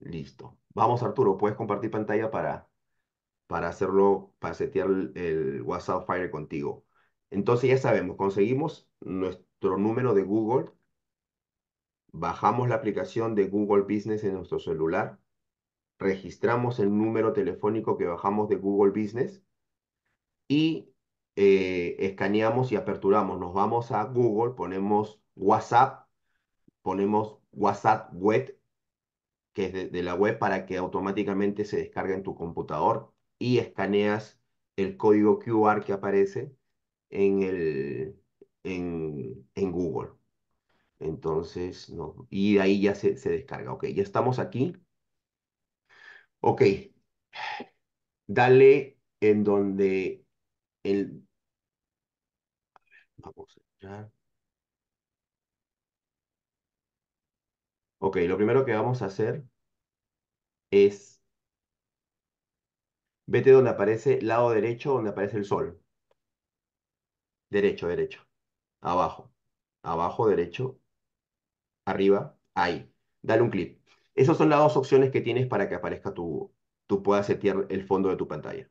Listo. Vamos, Arturo, puedes compartir pantalla para, para hacerlo, para setear el, el WhatsApp Fire contigo. Entonces ya sabemos, conseguimos nuestro número de Google, bajamos la aplicación de Google Business en nuestro celular, registramos el número telefónico que bajamos de Google Business y eh, escaneamos y aperturamos. Nos vamos a Google, ponemos WhatsApp, ponemos WhatsApp Web, que es de, de la web, para que automáticamente se descargue en tu computador y escaneas el código QR que aparece en el, en, Google. Entonces, no. Y ahí ya se, descarga. Ok, ya estamos aquí. Ok. Dale en donde el... Vamos a Ok, lo primero que vamos a hacer es... Vete donde aparece lado derecho, donde aparece el sol. Derecho, derecho abajo, abajo, derecho, arriba, ahí. Dale un clic. Esas son las dos opciones que tienes para que aparezca tu, tú puedas setear el fondo de tu pantalla.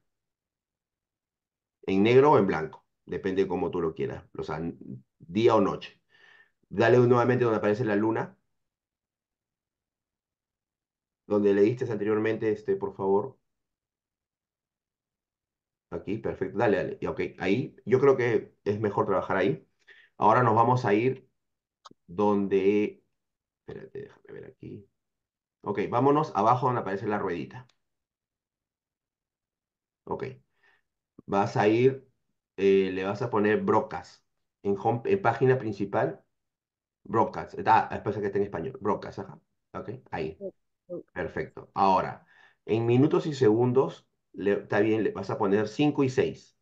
En negro o en blanco, depende de cómo tú lo quieras, o sea, día o noche. Dale nuevamente donde aparece la luna, donde le diste anteriormente, este, por favor. Aquí, perfecto, dale, dale. ok, ahí yo creo que es mejor trabajar ahí. Ahora nos vamos a ir donde... Espérate, déjame ver aquí. Ok, vámonos abajo donde aparece la ruedita. Ok. Vas a ir, eh, le vas a poner brocas. En, página principal, brocas. Ah, después que está en español. Brocas, ajá. Ok, ahí. Perfecto. Ahora, en minutos y segundos, le, está bien, le vas a poner cinco y seis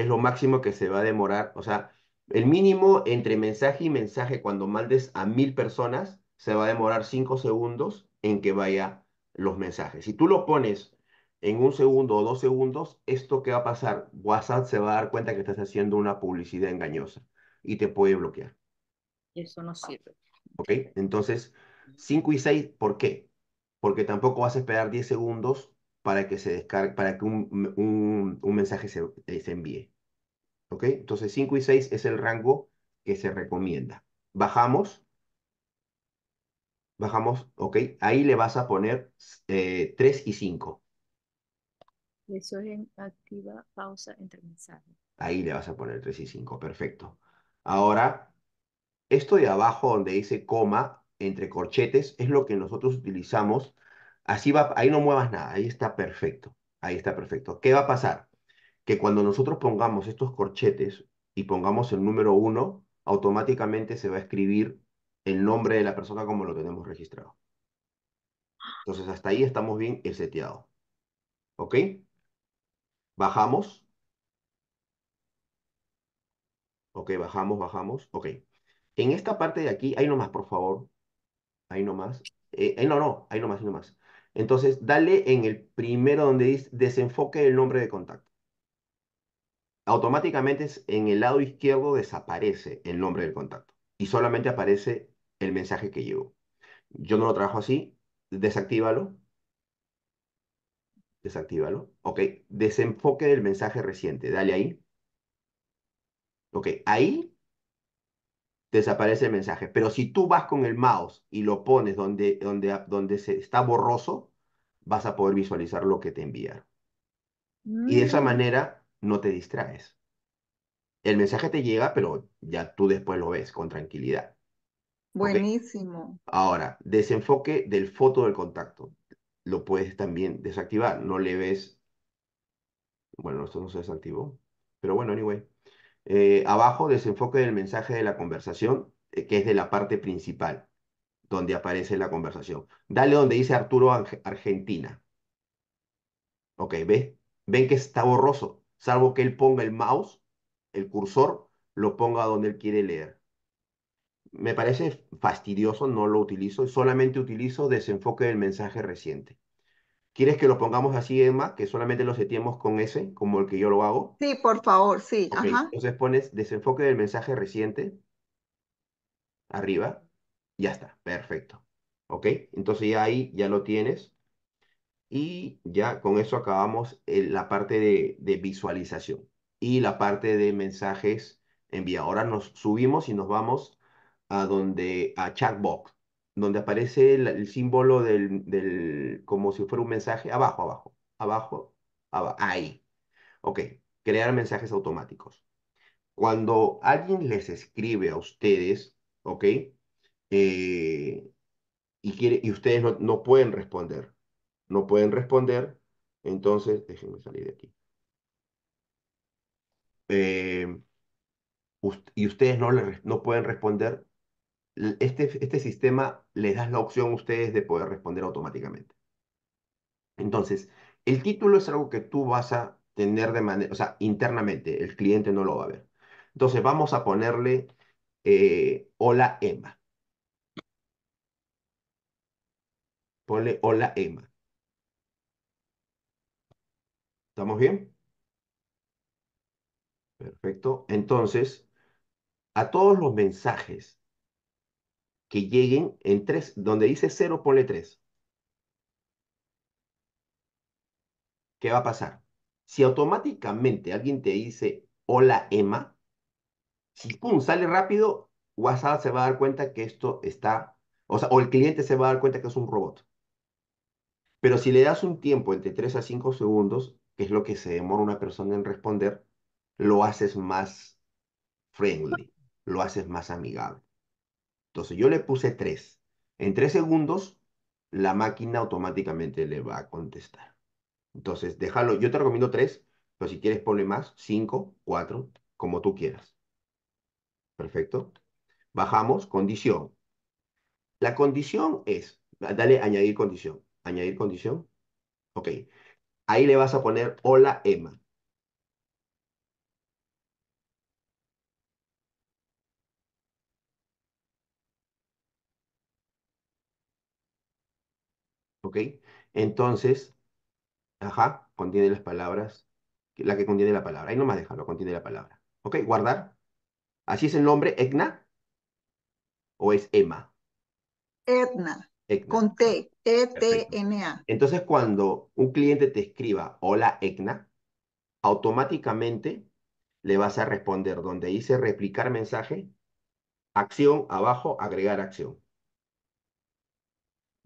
es lo máximo que se va a demorar. O sea, el mínimo entre mensaje y mensaje cuando mandes a mil personas se va a demorar cinco segundos en que vaya los mensajes. Si tú lo pones en un segundo o dos segundos, esto qué va a pasar, WhatsApp se va a dar cuenta que estás haciendo una publicidad engañosa y te puede bloquear. Eso no sirve. Ok, entonces cinco y seis, ¿por qué? Porque tampoco vas a esperar diez segundos para que se para que un, mensaje eh, se, envíe. ¿Ok? Entonces 5 y 6 es el rango que se recomienda. Bajamos. Bajamos, ok. Ahí le vas a poner 3 eh, y 5. Eso es en activa pausa entre mensajes. Ahí le vas a poner 3 y 5, perfecto. Ahora, esto de abajo donde dice coma entre corchetes es lo que nosotros utilizamos Así va, ahí no muevas nada, ahí está perfecto, ahí está perfecto. ¿Qué va a pasar? Que cuando nosotros pongamos estos corchetes y pongamos el número uno, automáticamente se va a escribir el nombre de la persona como lo tenemos registrado. Entonces hasta ahí estamos bien seteado, ¿Ok? Bajamos. Ok, bajamos, bajamos. Ok. En esta parte de aquí, ahí nomás, por favor. Ahí nomás. Eh, eh no, no, ahí nomás, ahí nomás. Entonces, dale en el primero donde dice desenfoque el nombre de contacto. Automáticamente en el lado izquierdo desaparece el nombre del contacto y solamente aparece el mensaje que llevo. Yo no lo trabajo así, desactívalo. Desactívalo. Ok, desenfoque del mensaje reciente, dale ahí. Ok, ahí desaparece el mensaje. Pero si tú vas con el mouse y lo pones donde, donde, donde se está borroso, vas a poder visualizar lo que te enviaron. Y de esa mm. manera no te distraes. El mensaje te llega, pero ya tú después lo ves con tranquilidad. Buenísimo. Ahora, desenfoque del foto del contacto. Lo puedes también desactivar. No le ves. Bueno, esto no se desactivó. Pero bueno, anyway. Eh, abajo, desenfoque del mensaje de la conversación, eh, que es de la parte principal, donde aparece la conversación. Dale donde dice Arturo Argentina. Ok, ve Ven que está borroso, salvo que él ponga el mouse, el cursor, lo ponga donde él quiere leer. Me parece fastidioso, no lo utilizo, solamente utilizo desenfoque del mensaje reciente. ¿Quieres que lo pongamos así, Emma, que solamente lo setiemos con S, como el que yo lo hago? Sí, por favor, sí. Entonces pones desenfoque del mensaje reciente, arriba, ya está, perfecto. ¿Ok? Entonces ya ahí ya lo tienes. Y ya con eso acabamos eh, la parte de, visualización y la parte de mensajes enviados. Ahora nos subimos y nos vamos a donde, a chatbox donde aparece el, símbolo del, como si fuera un mensaje, abajo, abajo, abajo, ahí. Ok, crear mensajes automáticos. Cuando alguien les escribe a ustedes, ok, eh, y, quiere, y ustedes no, pueden responder, no pueden responder, entonces déjenme salir de aquí. Eh, y ustedes no, le, no pueden responder, este, este, sistema les das la opción a ustedes de poder responder automáticamente. Entonces, el título es algo que tú vas a tener de manera, o sea, internamente, el cliente no lo va a ver. Entonces, vamos a ponerle eh, hola Emma. Ponle hola Emma. ¿Estamos bien? Perfecto. Entonces, a todos los mensajes que lleguen en tres, Donde dice 0, ponle tres. ¿Qué va a pasar? Si automáticamente alguien te dice, hola Emma, si pum, sale rápido, WhatsApp se va a dar cuenta que esto está, o sea, o el cliente se va a dar cuenta que es un robot. Pero si le das un tiempo entre 3 a 5 segundos, que es lo que se demora una persona en responder, lo haces más friendly, lo haces más amigable. Entonces yo le puse 3. En 3 segundos, la máquina automáticamente le va a contestar. Entonces, déjalo. Yo te recomiendo 3, pero si quieres ponle más, 5, 4, como tú quieras. Perfecto. Bajamos, condición. La condición es, dale añadir condición, añadir condición. Ok. Ahí le vas a poner hola Emma. ¿ok? Entonces, ajá, contiene las palabras, la que contiene la palabra. Ahí nomás déjalo, contiene la palabra. ¿Ok? Guardar. ¿Así es el nombre, Egna? ¿O es Emma? Etna. Con T. E-T-N-A. Entonces, cuando un cliente te escriba, hola, Egna, automáticamente le vas a responder donde dice replicar mensaje, acción abajo, agregar acción.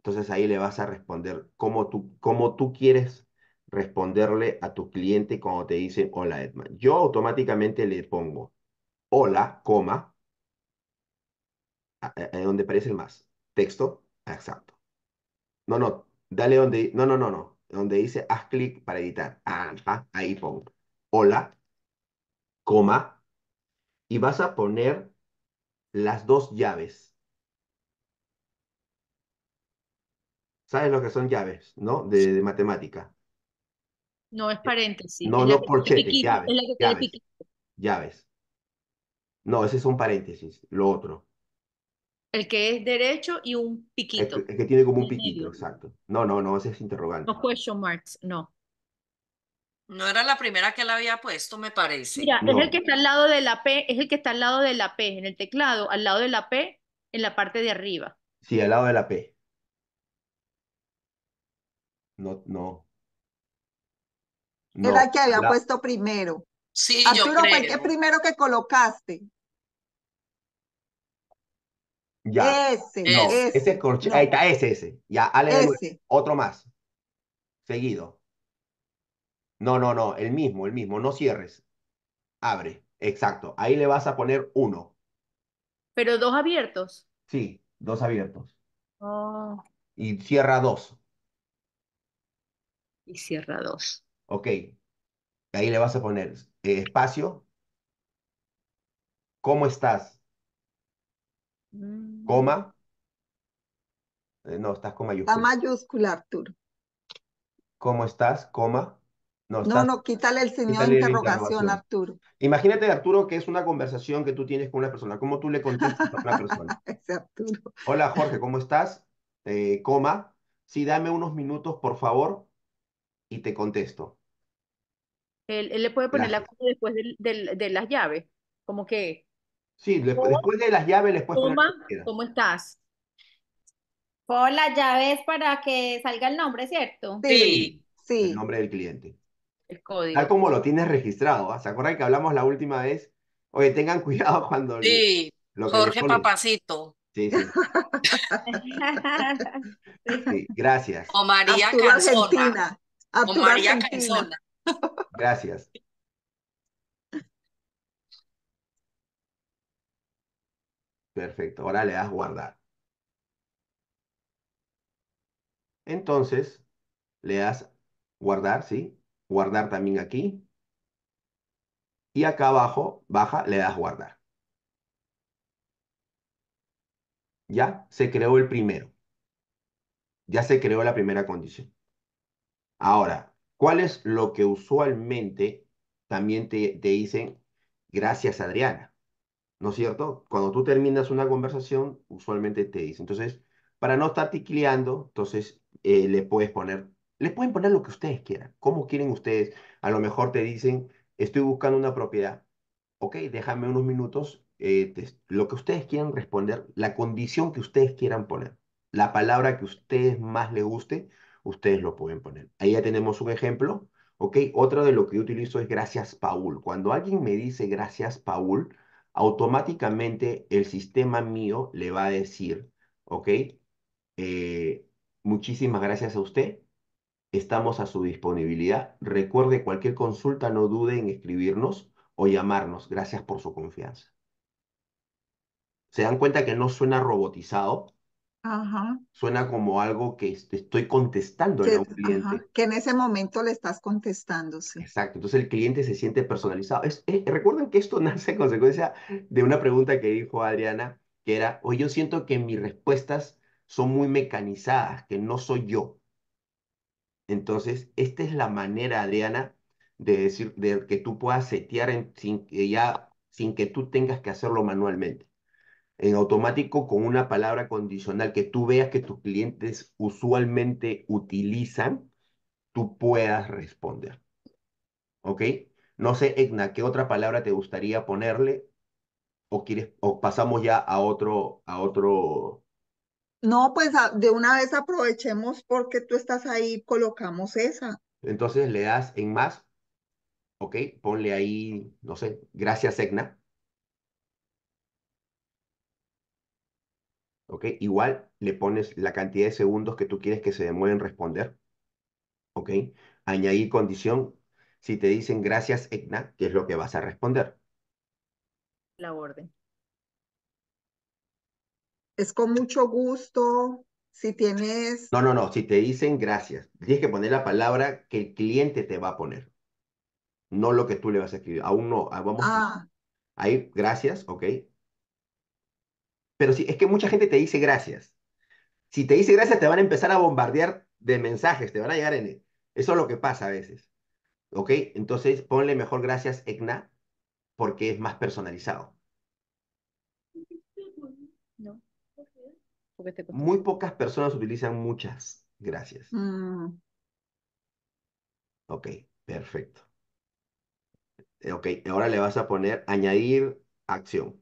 Entonces ahí le vas a responder como tú, como tú quieres responderle a tu cliente cuando te dice hola Edman. Yo automáticamente le pongo hola, coma, donde aparece el más. Texto, exacto. No, no, dale donde, no, no, no, no, donde dice haz clic para editar. ahí pongo. Hola, coma, y vas a poner las dos llaves ¿Sabes lo que son llaves, no? De, matemática. No, es paréntesis. No, no, por piquito, llaves, llaves, No, ese es un paréntesis, lo otro. El que es derecho y un piquito. El, que tiene como un piquito, exacto. No, no, no, ese es interrogante. No question marks, no. No era la primera que la había puesto, me parece. Mira, es el que está al lado de la P, es el que está al lado de la P, en el teclado, al lado de la P, en la parte de arriba. Sí, al lado de la P no, no. Era el que había puesto primero. Sí, yo el primero que colocaste. Ya. Ese, ese, ese Ahí está, ese, ese. Ya, Ale, otro más. Seguido. No, no, no, el mismo, el mismo. No cierres. Abre. Exacto. Ahí le vas a poner uno. ¿Pero dos abiertos? Sí, dos abiertos. Oh. Y cierra dos y cierra dos. Ok. Ahí le vas a poner eh, espacio. ¿Cómo estás? Mm. Coma. Eh, no, estás con mayúscula. La mayúscula, Arturo. ¿Cómo estás? Coma. No, no, no, quítale el señor de interrogación, Arturo. Imagínate, Arturo, que es una conversación que tú tienes con una persona. ¿Cómo tú le contestas a una persona? Hola, Jorge, ¿cómo estás? Eh, coma. Sí, dame unos minutos, por favor y te contesto. Él, le puede poner la la después de, las llaves, como que... Sí, después de las llaves les puedes ¿Cómo estás? por las llaves para que salga el nombre, ¿cierto? Sí, El nombre del cliente. El código. Tal como lo tienes registrado. ¿ah? ¿Se acuerdan que hablamos la última vez? Oye, tengan cuidado cuando... Sí, Jorge Papacito. Sí, sí. gracias. O María Argentina a Gracias. Perfecto, ahora le das guardar. Entonces, le das guardar, ¿sí? Guardar también aquí. Y acá abajo, baja, le das guardar. Ya se creó el primero. Ya se creó la primera condición. Ahora, ¿cuál es lo que usualmente también te, dicen gracias Adriana? ¿No es cierto? Cuando tú terminas una conversación, usualmente te dicen. Entonces, para no estar tiquileando, entonces eh, le puedes poner, le pueden poner lo que ustedes quieran, ¿Cómo quieren ustedes. A lo mejor te dicen, estoy buscando una propiedad. Ok, déjame unos minutos, eh, lo que ustedes quieran responder, la condición que ustedes quieran poner, la palabra que ustedes más les guste, ustedes lo pueden poner. Ahí ya tenemos un ejemplo. ¿ok? Otra de lo que utilizo es gracias Paul. Cuando alguien me dice gracias Paul, automáticamente el sistema mío le va a decir, ¿ok? Eh, muchísimas gracias a usted. Estamos a su disponibilidad. Recuerde cualquier consulta, no dude en escribirnos o llamarnos. Gracias por su confianza. ¿Se dan cuenta que no suena robotizado? Suena como algo que estoy contestando a un cliente. que en ese momento le estás contestando, sí. Exacto, entonces el cliente se siente personalizado. Es, eh, recuerden que esto nace en consecuencia de una pregunta que dijo Adriana, que era, o yo siento que mis respuestas son muy mecanizadas, que no soy yo. Entonces, esta es la manera, Adriana, de decir, de que tú puedas setear ya, sin que tú tengas que hacerlo manualmente en automático con una palabra condicional que tú veas que tus clientes usualmente utilizan, tú puedas responder. ¿Ok? No sé, Egna, ¿qué otra palabra te gustaría ponerle? ¿O, quieres, o pasamos ya a otro, a otro? No, pues ah, de una vez aprovechemos porque tú estás ahí, colocamos esa. Entonces le das en más, ¿ok? Ponle ahí, no sé, gracias, Egna. ¿ok? Igual le pones la cantidad de segundos que tú quieres que se demore en responder, ¿ok? Añadir condición, si te dicen gracias, EGNA, ¿qué es lo que vas a responder? La orden. Es con mucho gusto, si tienes... No, no, no, si te dicen gracias, tienes que poner la palabra que el cliente te va a poner. No lo que tú le vas a escribir, aún no, ah, vamos. Ah. Ahí, gracias, ok. Pero sí, es que mucha gente te dice gracias. Si te dice gracias, te van a empezar a bombardear de mensajes, te van a llegar en... Eso es lo que pasa a veces. ¿Ok? Entonces ponle mejor gracias, Egna, porque es más personalizado. Muy pocas personas utilizan muchas gracias. Mm. Ok, perfecto. Eh, ok, ahora le vas a poner añadir acción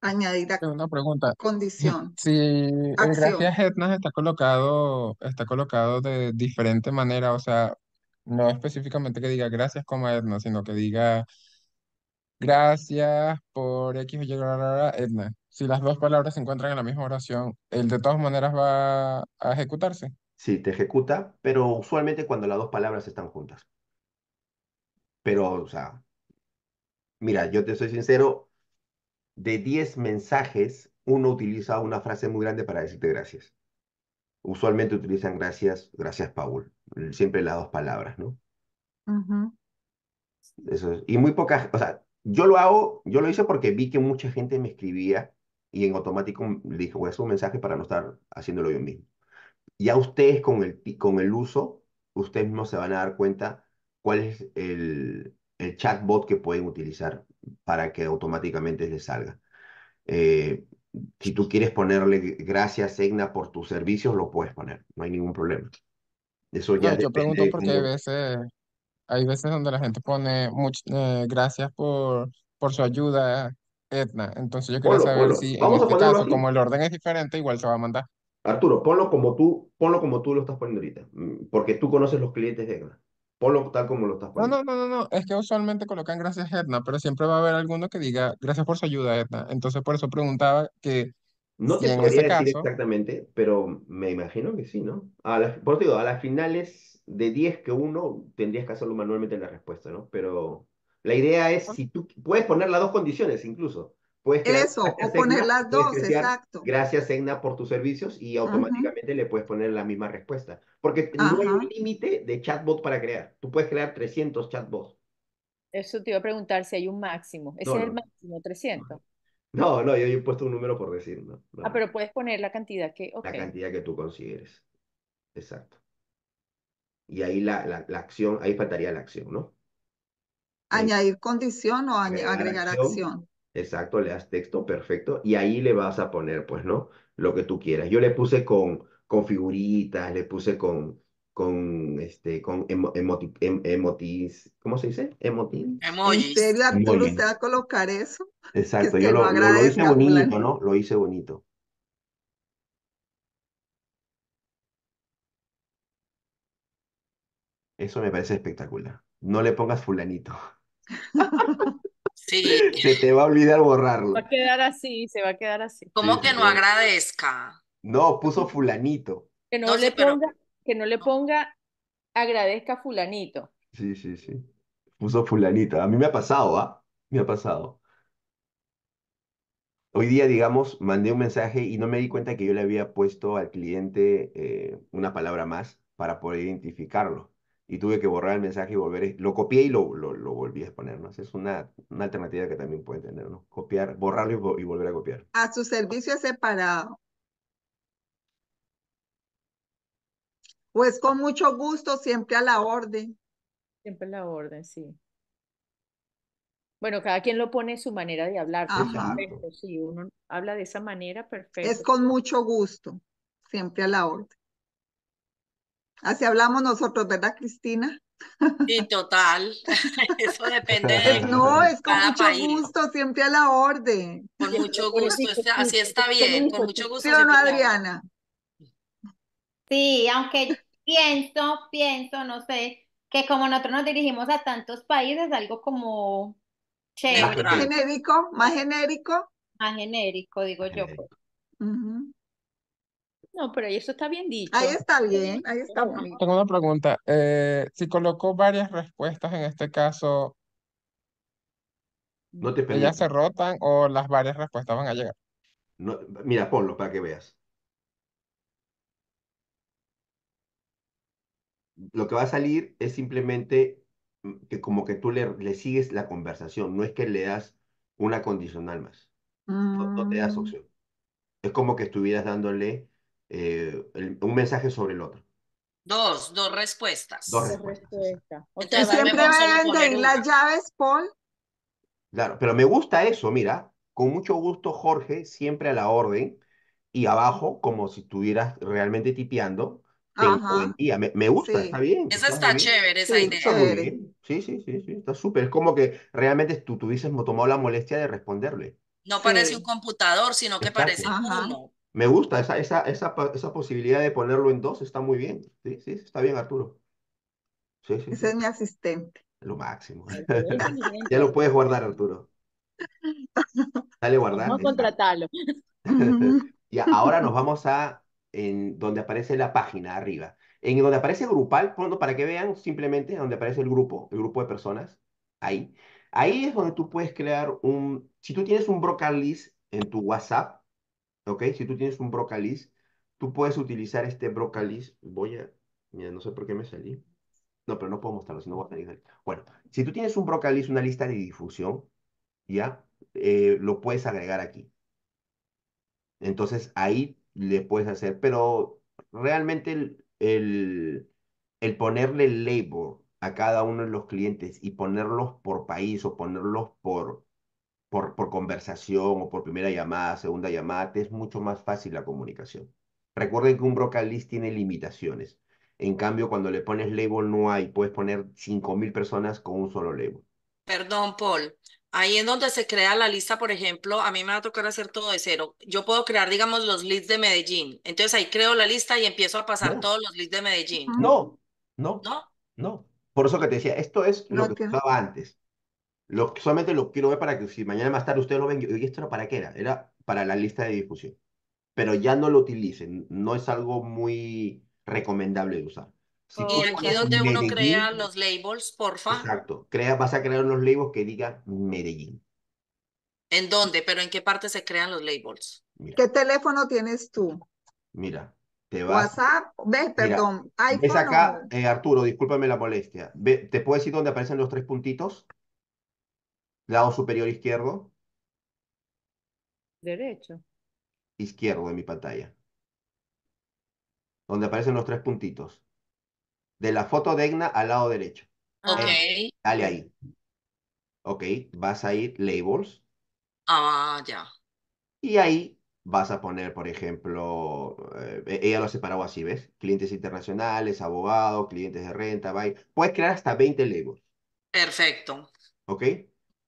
añadir Una pregunta. condición. Si el gracias etna está colocado, está colocado de diferente manera, o sea, no específicamente que diga gracias como etna, sino que diga gracias por X o Y, etna. Si las dos palabras se encuentran en la misma oración, él de todas maneras va a ejecutarse. Sí, te ejecuta, pero usualmente cuando las dos palabras están juntas. Pero, o sea, mira, yo te soy sincero, de 10 mensajes, uno utiliza una frase muy grande para decirte gracias. Usualmente utilizan gracias, gracias Paul. Siempre las dos palabras, ¿no? y muy pocas, o sea, yo lo hago, yo lo hice porque vi que mucha gente me escribía y en automático le dije, voy a un mensaje para no estar haciéndolo yo mismo. Ya ustedes con el, con el uso, ustedes no se van a dar cuenta cuál es el, el chatbot que pueden utilizar para que automáticamente les salga. Eh, si tú quieres ponerle gracias, Egna, por tus servicios, lo puedes poner, no hay ningún problema. Eso ya yo pregunto porque hay veces, hay veces donde la gente pone eh, gracias por, por su ayuda, Edna. Entonces yo quería saber si Vamos en este caso, como el orden es diferente, igual se va a mandar. Arturo, ponlo como tú, ponlo como tú lo estás poniendo ahorita, mm, porque tú conoces los clientes de EGNA Polo tal como lo estás poniendo. no, no, no, no. Es que usualmente colocan gracias Edna, pero siempre va a haber alguno que diga gracias por su ayuda, Edna. Entonces por eso preguntaba que No te podría decir exactamente, pero me imagino que sí, ¿no? A por eso digo, a las finales de 10 que uno tendrías que hacerlo manualmente la respuesta, ¿no? Pero la idea es si tú puedes poner las dos condiciones incluso puedes Eso, o poner las dos, exacto. Gracias, Egna, por tus servicios y automáticamente le puedes poner la misma respuesta. Porque no hay un límite de chatbot para crear. Tú puedes crear 300 chatbots. Eso te iba a preguntar si hay un máximo. Ese es el máximo, 300. No, no, yo he puesto un número por decirlo ah, pero puedes poner la cantidad que. La cantidad que tú consideres. Exacto. Y ahí la, la, acción, ahí faltaría la acción, ¿no? Añadir eh, condición o agregar, acción. Exacto, le das texto perfecto y ahí le vas a poner, pues, ¿no? Lo que tú quieras. Yo le puse con, con figuritas, le puse con, con, este, con em, emotis, ¿cómo se dice? Emotin. Emojis. serio, usted va a colocar eso? Exacto, yo lo, lo hice bonito, ¿no? Lo hice bonito. Eso me parece espectacular. No le pongas fulanito. Sí. Se te va a olvidar borrarlo. Va a quedar así, se va a quedar así. ¿Cómo que no agradezca? No, puso fulanito. Que no, le ponga, que no le ponga agradezca fulanito. Sí, sí, sí. Puso fulanito. A mí me ha pasado, ¿ah? Me ha pasado. Hoy día, digamos, mandé un mensaje y no me di cuenta que yo le había puesto al cliente eh, una palabra más para poder identificarlo y tuve que borrar el mensaje y volver, e, lo copié y lo, lo, volví a exponer, ¿no? Es una, una, alternativa que también puede tener, ¿no? Copiar, borrarlo y, volver a copiar. A su servicio separado. Pues con mucho gusto, siempre a la orden. Siempre a la orden, sí. Bueno, cada quien lo pone en su manera de hablar. Pues, perfecto. sí uno habla de esa manera, perfecto. Es con mucho gusto, siempre a la orden. Así hablamos nosotros, ¿verdad, Cristina? Sí, total. Eso depende. De pues no, es con mucho gusto, siempre a la orden. Con mucho gusto, así está bien, con mucho gusto. ¿Sí no, Adriana? Sí, aunque pienso, pienso, no sé, que como nosotros nos dirigimos a tantos países, algo como Más genérico, más genérico. Más genérico, digo yo. Uh no, pero eso está bien dicho. Ahí está bien, ahí está bien. Tengo una pregunta. Eh, si colocó varias respuestas en este caso, no ¿ellas se rotan o las varias respuestas van a llegar? No, mira, ponlo para que veas. Lo que va a salir es simplemente mm, que como que tú le, sigues la conversación, no es que le das una condicional más. no te das mm. opción. Es como que estuvieras dándole eh, un mensaje sobre el otro. Dos, dos respuestas. Dos respuestas. siempre venden las llaves, Paul. Claro, pero me gusta eso, mira, con mucho gusto, Jorge, siempre a la orden y abajo, como si estuvieras realmente tipeando. día me, me, gusta, está bien. Esa está, chévere, esa idea. Sí, sí, sí, sí, está súper. Es como que realmente tú tuvieses tomado la molestia de responderle. No parece un computador, sino que parece un me gusta esa, esa, posibilidad de ponerlo en dos, está muy bien. Sí, sí, está bien, Arturo. Ese es mi asistente. Lo máximo. ya lo puedes guardar, Arturo. Dale guardar. Vamos a contratarlo. y ahora nos vamos a en donde aparece la página arriba. En donde aparece grupal, pronto para que vean simplemente donde aparece el grupo, el grupo de personas, ahí. Ahí es donde tú puedes crear un, si tú tienes un broker list en tu WhatsApp, si tú tienes un brocalis, tú puedes utilizar este brocalis. voy a, mira, no sé por qué me salí, no, pero no puedo mostrarlo, voy a salir. Bueno, si tú tienes un brocalis, una lista de difusión, ¿ya? Eh, lo puedes agregar aquí. Entonces ahí le puedes hacer, pero realmente el, el, el ponerle label a cada uno de los clientes y ponerlos por país o ponerlos por, por, conversación o por primera llamada, segunda llamada, es mucho más fácil la comunicación. Recuerden que un broker list tiene limitaciones. En cambio, cuando le pones label no hay, puedes poner 5.000 personas con un solo label. Perdón, Paul. Ahí en donde se crea la lista, por ejemplo, a mí me va a tocar hacer todo de cero. Yo puedo crear, digamos, los leads de Medellín. Entonces ahí creo la lista y empiezo a pasar todos los leads de Medellín. No, no, no, no. Por eso que te decía, esto es lo que, estaba antes solamente lo quiero ver para que si mañana más tarde ustedes lo ven, y esto era para qué era, era para la lista de difusión. Pero ya no lo utilicen, no es algo muy recomendable de usar. y aquí donde uno crea los labels, porfa. Exacto, crea, vas a crear unos labels que digan Medellín. ¿En dónde? ¿Pero en qué parte se crean los labels? ¿Qué teléfono tienes tú? Mira, te WhatsApp, ves, perdón. es acá, eh, Arturo, discúlpame la molestia. ¿Te puedes decir dónde aparecen los tres puntitos? Lado superior izquierdo. Derecho. Izquierdo de mi pantalla. Donde aparecen los tres puntitos. De la foto de Egna al lado derecho. Ok. Eh, dale ahí. Ok, vas a ir labels. Ah, ya. Y ahí vas a poner, por ejemplo, eh, e-, ella lo ha separado así, ¿ves? Clientes internacionales, abogados, clientes de renta, va Puedes crear hasta 20 labels. Perfecto. ¿Ok?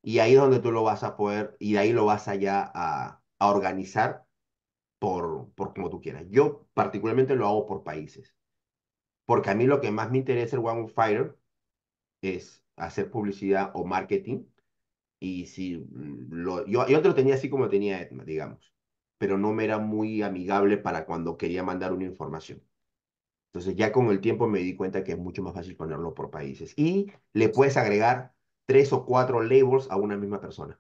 Y ahí es donde tú lo vas a poder, y de ahí lo vas allá a, organizar por, por como tú quieras. Yo particularmente lo hago por países, porque a mí lo que más me interesa el One Fighter es hacer publicidad o marketing. Y si mm, lo, yo, yo lo tenía así como tenía Edma, digamos, pero no me era muy amigable para cuando quería mandar una información. Entonces ya con el tiempo me di cuenta que es mucho más fácil ponerlo por países. Y le puedes agregar tres o cuatro labels a una misma persona.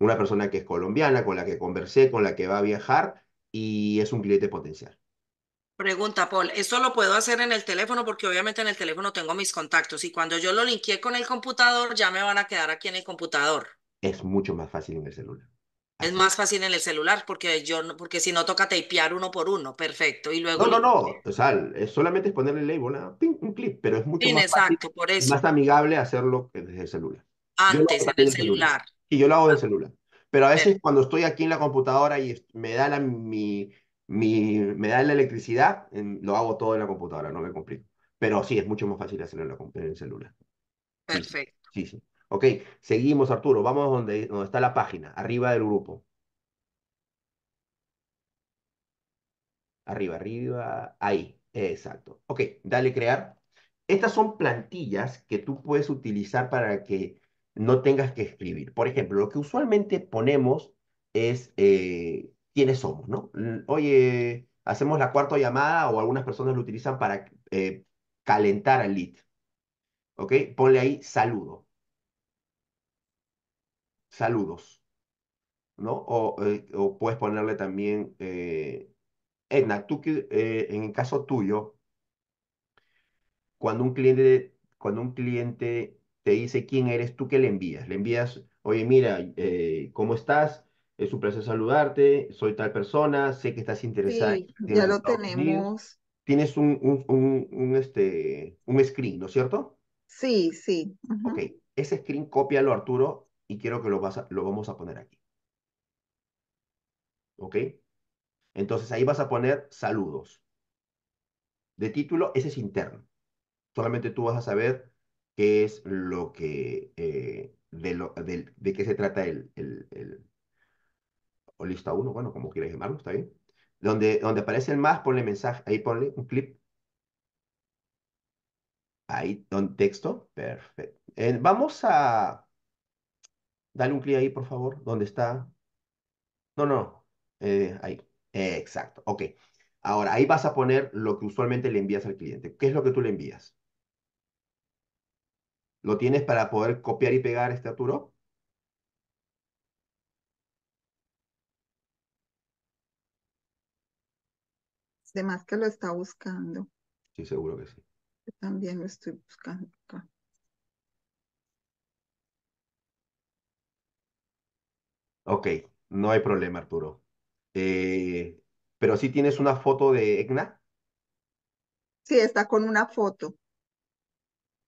Una persona que es colombiana, con la que conversé, con la que va a viajar y es un cliente potencial. Pregunta, Paul, ¿esto lo puedo hacer en el teléfono? Porque obviamente en el teléfono tengo mis contactos y cuando yo lo linkeé con el computador ya me van a quedar aquí en el computador. Es mucho más fácil en el celular. Es más fácil en el celular porque yo porque si no toca tapear uno por uno, perfecto. Y luego No, no, no, o es solamente es ponerle label, un clip, pero es mucho más por eso. más amigable hacerlo desde el celular. Antes en el celular. Y yo lo hago del celular. Pero a veces cuando estoy aquí en la computadora y me da la mi, mi me la electricidad, lo hago todo en la computadora, no me complico. Pero sí es mucho más fácil hacerlo en, la, el celular. Perfecto. sí. sí. Ok, seguimos Arturo, vamos donde, donde está la página, arriba del grupo. Arriba, arriba, ahí, exacto. Ok, dale crear. Estas son plantillas que tú puedes utilizar para que no tengas que escribir. Por ejemplo, lo que usualmente ponemos es eh, quiénes somos, ¿no? Mm, oye, hacemos la cuarta llamada o algunas personas lo utilizan para eh, calentar al lead. ¿Ok? Ponle ahí saludo saludos, ¿no? Eh, o, puedes ponerle también, eh, Edna, tú que, eh, en el caso tuyo, cuando un cliente, cuando un cliente te dice quién eres tú, que le envías? Le envías, oye, mira, eh, ¿cómo estás? Es un placer saludarte, soy tal persona, sé que estás interesada. Sí, ya lo tenemos. Tienes un, un, este, un screen, ¿no es cierto? Sí, sí. Ok, ese screen cópialo, Arturo, y quiero que lo, vas lo vamos a poner aquí. ¿Ok? Entonces ahí vas a poner saludos. De título, ese es interno. Solamente tú vas a saber qué es lo que, eh, de, lo, de, qué se trata el, el, o lista 1, bueno, como quieras llamarlo, está bien. Donde, donde aparece el más, ponle mensaje, ahí ponle un clip. Ahí, un texto, perfecto. vamos a, Dale un clic ahí, por favor, ¿Dónde está. No, no, eh, ahí. exacto, ok. Ahora, ahí vas a poner lo que usualmente le envías al cliente. ¿Qué es lo que tú le envías? ¿Lo tienes para poder copiar y pegar este Arturo? Además que lo está buscando. Sí, seguro que sí. Yo también lo estoy buscando acá. Ok, no hay problema, Arturo. Eh, pero sí tienes una foto de Egna. Sí, está con una foto.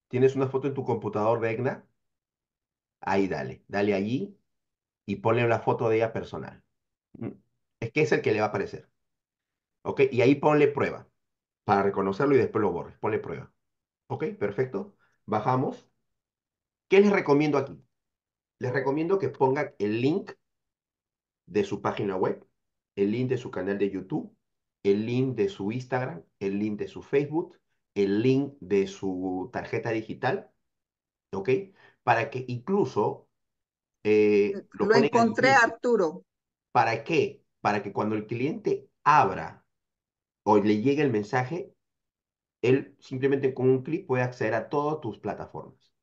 ¿Tienes una foto en tu computador de Egna? Ahí dale, dale allí y ponle la foto de ella personal. Mm, es que es el que le va a aparecer. ¿Ok? Y ahí ponle prueba para reconocerlo y después lo borres. Ponle prueba. ¿Ok? Perfecto. Bajamos. ¿Qué les recomiendo aquí? Les recomiendo que pongan el link de su página web, el link de su canal de YouTube, el link de su Instagram, el link de su Facebook, el link de su tarjeta digital, ¿ok? Para que incluso... Eh, lo, encontré, Arturo. ¿Para qué? Para que cuando el cliente abra o le llegue el mensaje, él simplemente con un clic puede acceder a todas tus plataformas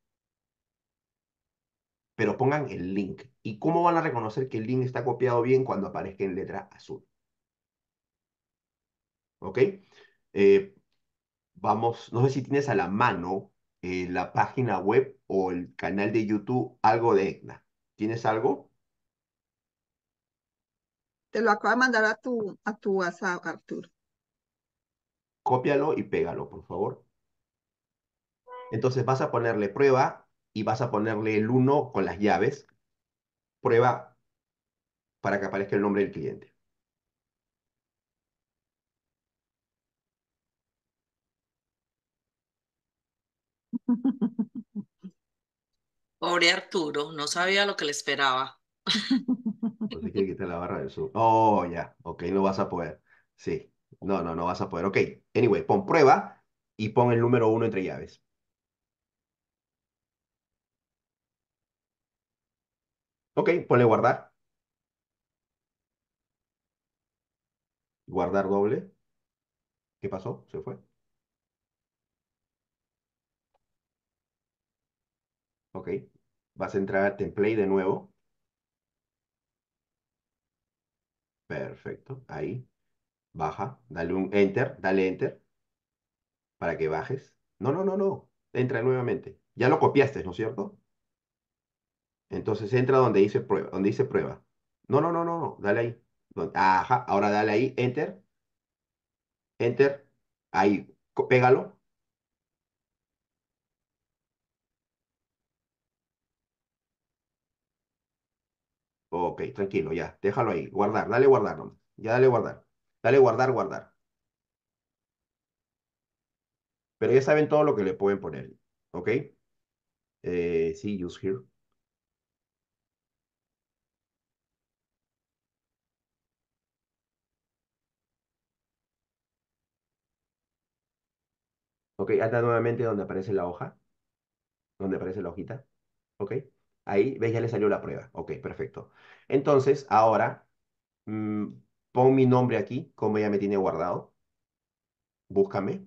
pero pongan el link. ¿Y cómo van a reconocer que el link está copiado bien cuando aparezca en letra azul? ¿Ok? Eh, vamos, no sé si tienes a la mano eh, la página web o el canal de YouTube algo de ECNA. ¿Tienes algo? Te lo acabo de mandar a tu, a tu WhatsApp, Arturo. Cópialo y pégalo, por favor. Entonces vas a ponerle prueba y vas a ponerle el 1 con las llaves, prueba para que aparezca el nombre del cliente. Pobre Arturo, no sabía lo que le esperaba. Pues la barra del Oh, ya, ok, no vas a poder. Sí, no, no, no vas a poder. Ok, anyway, pon prueba y pon el número 1 entre llaves. Ok, ponle guardar. Guardar doble. ¿Qué pasó? Se fue. Ok. Vas a entrar a template de nuevo. Perfecto. Ahí. Baja. Dale un enter. Dale enter. Para que bajes. No, no, no, no. Entra nuevamente. Ya lo copiaste, ¿no es cierto? Entonces entra donde dice prueba, donde dice prueba. No, no, no, no, no, dale ahí. Ajá, ahora dale ahí, enter. Enter. Ahí, pégalo. Ok, tranquilo, ya, déjalo ahí. Guardar, dale guardar, ya dale guardar. Dale guardar, guardar. Pero ya saben todo lo que le pueden poner, ¿ok? Eh, sí. use here. Ok, hasta nuevamente donde aparece la hoja, donde aparece la hojita. Ok, ahí, ves, ya le salió la prueba. Ok, perfecto. Entonces, ahora, mm, pon mi nombre aquí, como ya me tiene guardado. Búscame.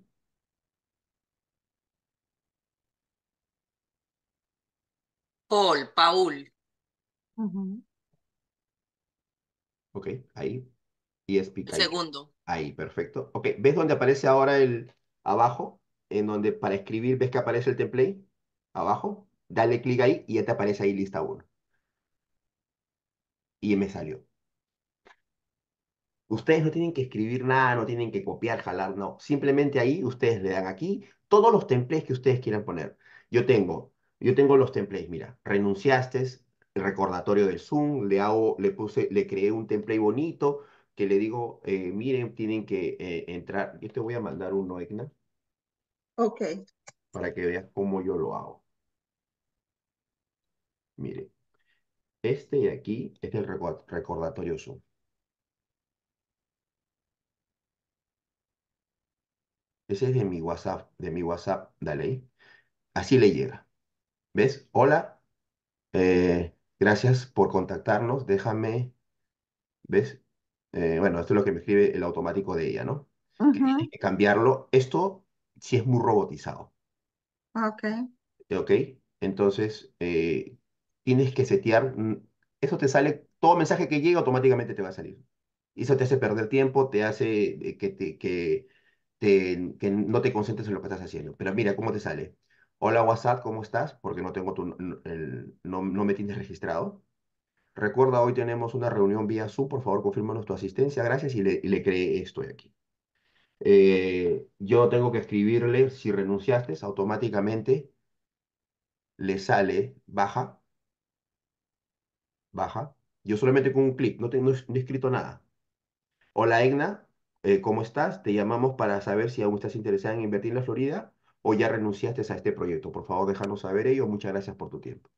Paul, Paul. Ok, ahí. Y es Segundo. Ahí, perfecto. Ok, ¿ves donde aparece ahora el abajo? en donde para escribir ves que aparece el template abajo, dale clic ahí y ya te aparece ahí lista uno. Y me salió. Ustedes no tienen que escribir nada, no tienen que copiar, jalar, no. Simplemente ahí ustedes le dan aquí todos los templates que ustedes quieran poner. Yo tengo, yo tengo los templates, mira, renunciaste, el recordatorio del Zoom, le hago, le puse, le creé un template bonito que le digo, eh, miren, tienen que eh, entrar. Yo te voy a mandar uno, Egna. Ok. Para que veas cómo yo lo hago. Mire, este de aquí es el recordatorio Zoom. Ese es de mi WhatsApp, de mi WhatsApp, dale ahí. Así le llega. ¿Ves? Hola, eh, gracias por contactarnos, déjame, ¿ves? Eh, bueno, esto es lo que me escribe el automático de ella, ¿no? que tiene que cambiarlo. Esto si es muy robotizado. Ah, ok. Ok, entonces eh, tienes que setear, mm, eso te sale, todo mensaje que llega automáticamente te va a salir. Y eso te hace perder tiempo, te hace eh, que, te, que, no te concentres en lo que estás haciendo. Pero mira cómo te sale. Hola WhatsApp, ¿cómo estás? Porque no tengo tu, no, me tienes registrado. Recuerda, hoy tenemos una reunión vía Zoom, por favor, confírmanos tu asistencia, gracias, y le, y le creé aquí. Eh, yo tengo que escribirle, si renunciaste, automáticamente le sale baja, baja. Yo solamente con un clic, no, he escrito nada. Hola Egna, eh, ¿cómo estás? Te llamamos para saber si aún estás interesada en invertir en la Florida o ya renunciaste a este proyecto. Por favor, déjanos saber ello. Muchas gracias por tu tiempo.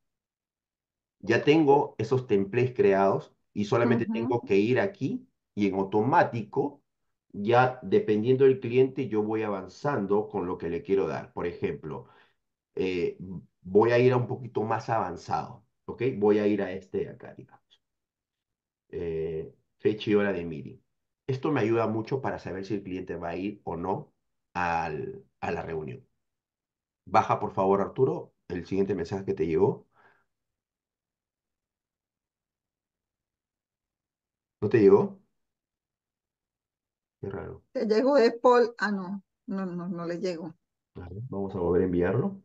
Ya tengo esos templates creados y solamente tengo que ir aquí y en automático ya dependiendo del cliente, yo voy avanzando con lo que le quiero dar. Por ejemplo, eh, voy a ir a un poquito más avanzado, ¿ok? Voy a ir a este acá, digamos. Eh, fecha y hora de meeting. Esto me ayuda mucho para saber si el cliente va a ir o no a la reunión. Baja, por favor, Arturo, el siguiente mensaje que te llegó. ¿No te llegó? raro. Te llegó de Paul. Ah, no. No, no, no le llegó. vamos a volver a enviarlo.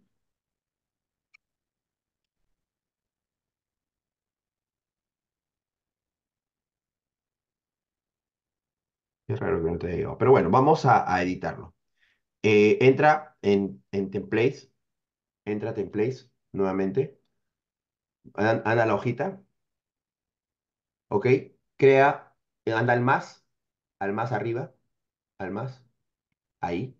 Qué raro que no te haya llegado. Pero bueno, vamos a, editarlo. Eh, entra en, en templates. Entra a templates nuevamente. Anda a la hojita. ¿Ok? Crea, anda al más al más arriba, al más, ahí.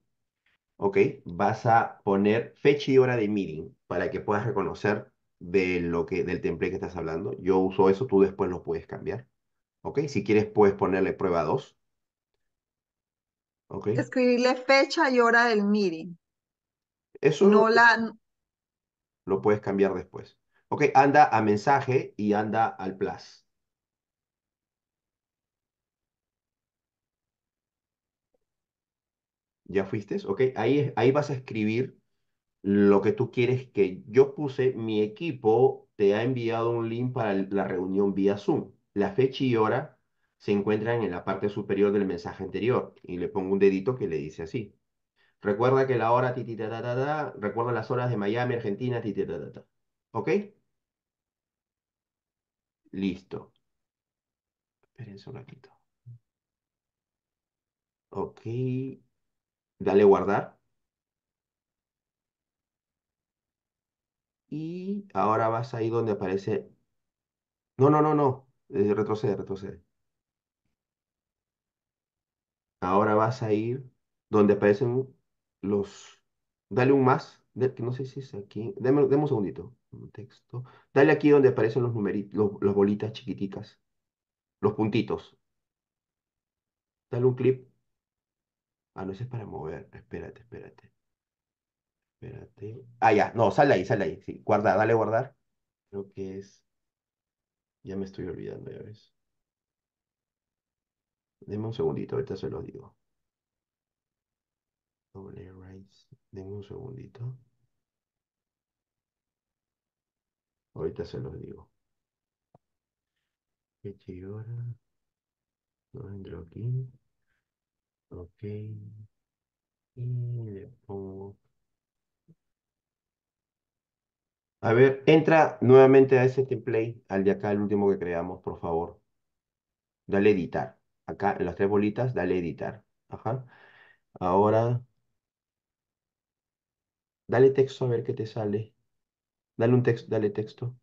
¿Ok? Vas a poner fecha y hora de meeting para que puedas reconocer de lo que, del template que estás hablando. Yo uso eso, tú después lo puedes cambiar. ¿Ok? Si quieres, puedes ponerle prueba 2. ¿Ok? Escribirle fecha y hora del meeting. Eso no la... lo puedes cambiar después. Ok, anda a mensaje y anda al plus. ¿Ya fuiste? Ok, ahí, ahí vas a escribir lo que tú quieres que yo puse. Mi equipo te ha enviado un link para la reunión vía Zoom. La fecha y hora se encuentran en la parte superior del mensaje anterior y le pongo un dedito que le dice así. Recuerda que la hora, ti recuerda las horas de Miami, Argentina, ti ta, ¿Ok? Listo. Esperen un ratito. Ok dale guardar. Y ahora vas ahí donde aparece... No, no, no, no. Eh, retrocede, retrocede. Ahora vas a ir donde aparecen los... Dale un más. que No sé si es aquí. Deme, un segundito. Un texto. Dale aquí donde aparecen los numeritos, Las bolitas chiquititas. Los puntitos. Dale un clip. Ah, no, ese es para mover. Espérate, espérate. Espérate. Ah, ya. No, sale ahí, sale ahí. Sí, guarda, dale guardar. Creo que es. Ya me estoy olvidando, ya ves. Deme un segundito, ahorita se los digo. Doble rise. Deme un segundito. Ahorita se los digo. Qué chido No entro aquí. Ok. Y pongo... A ver, entra nuevamente a ese template, al de acá, el último que creamos, por favor. Dale editar. Acá, en las tres bolitas, dale editar. Ajá. Ahora, dale texto a ver qué te sale. Dale un texto, dale texto.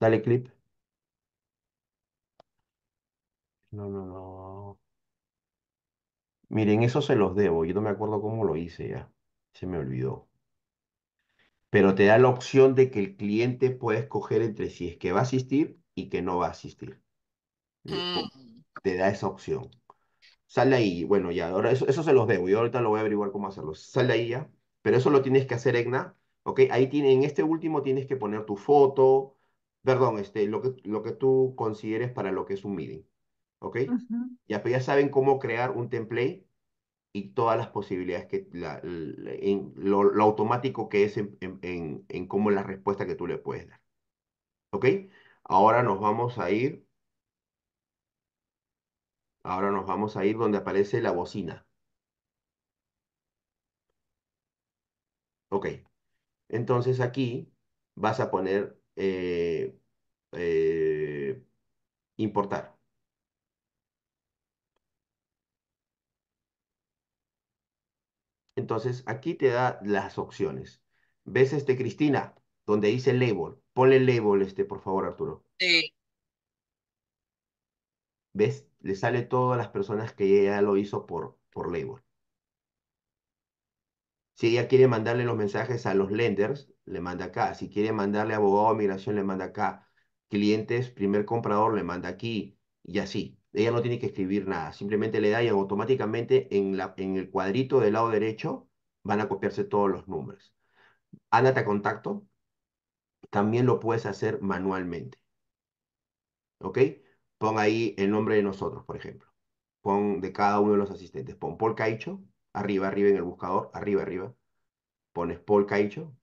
Dale clip. No, no, no. Miren, eso se los debo. Yo no me acuerdo cómo lo hice ya. Se me olvidó. Pero te da la opción de que el cliente puede escoger entre si es que va a asistir y que no va a asistir. Mm. Te da esa opción. Sale ahí. Bueno, ya, ahora eso, se los debo. Yo ahorita lo voy a averiguar cómo hacerlo. Sale ahí ya. Pero eso lo tienes que hacer, Egna. ¿Ok? Ahí tiene, en este último tienes que poner tu foto. Perdón, este, lo que, lo que tú consideres para lo que es un meeting. ¿Ok? Ya, pues, ya saben cómo crear un template y todas las posibilidades que, la, en, lo, automático que es en, cómo la respuesta que tú le puedes dar. ¿Ok? Ahora nos vamos a ir, ahora nos vamos a ir donde aparece la bocina. Ok. Entonces aquí vas a poner eh, eh, importar. Entonces, aquí te da las opciones. ¿Ves este, Cristina? Donde dice label. Ponle label, este, por favor, Arturo. Sí. ¿Ves? Le sale todas las personas que ya lo hizo por, por label. Si ella quiere mandarle los mensajes a los lenders, le manda acá. Si quiere mandarle a abogado de migración, le manda acá. Clientes, primer comprador, le manda aquí. Y así ella no tiene que escribir nada, simplemente le da y automáticamente en, la, en el cuadrito del lado derecho van a copiarse todos los números. Ándate a contacto, también lo puedes hacer manualmente. ¿Ok? Pon ahí el nombre de nosotros, por ejemplo. Pon de cada uno de los asistentes. Pon Paul Caicho, arriba, arriba en el buscador, arriba, arriba. Pones Paul Caicho,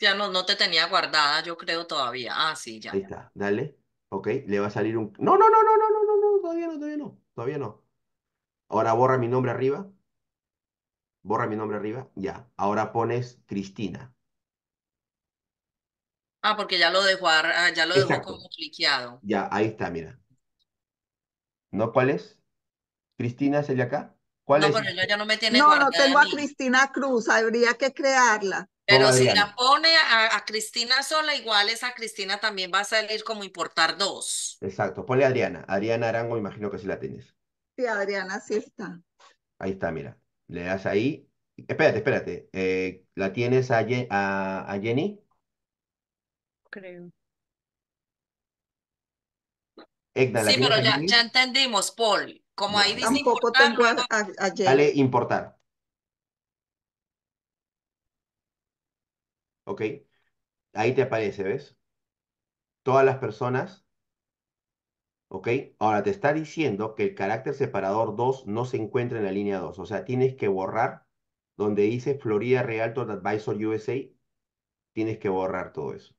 Ya no, no te tenía guardada, yo creo todavía. Ah, sí, ya. Ahí está, dale. Ok, le va a salir un... No, no, no, no, no, no, no, no, todavía no, todavía no, todavía no. Ahora borra mi nombre arriba. Borra mi nombre arriba, ya. Ahora pones Cristina. Ah, porque ya lo dejó, ah, ya lo como cliqueado. Ya, ahí está, mira. ¿No cuál es? ¿Cristina es el acá? ¿Cuál No, ya no me No, tengo a Cristina Cruz, habría que crearla. Pero si la pone a, Cristina sola, igual esa Cristina también va a salir como importar dos. Exacto, ponle a Adriana. Adriana Arango, imagino que sí la tienes. Sí, Adriana, sí está. Ahí está, mira. Le das ahí. Espérate, espérate. Eh, ¿La tienes a, a, Jenny? Creo. sí, pero ya, entendimos, Paul. Como ahí dice. tengo a Dale importar. ¿Ok? Ahí te aparece, ¿ves? Todas las personas. ¿Ok? Ahora te está diciendo que el carácter separador 2 no se encuentra en la línea 2. O sea, tienes que borrar donde dice Florida Realtor Advisor USA. Tienes que borrar todo eso.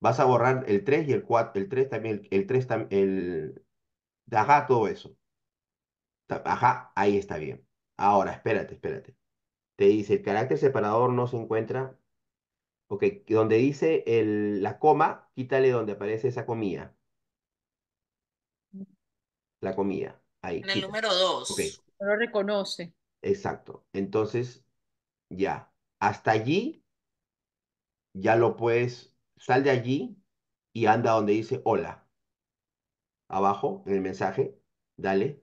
Vas a borrar el 3 y el 4, el 3 también, el 3 también, el... Ajá, todo eso. Ajá, ahí está bien. Ahora, espérate, espérate. Te dice, el carácter separador no se encuentra Ok, donde dice el, la coma, quítale donde aparece esa comilla. La comilla. Ahí. En el número 2. lo reconoce. Exacto. Entonces, ya. Hasta allí, ya lo puedes, sal de allí y anda donde dice hola. Abajo, en el mensaje, dale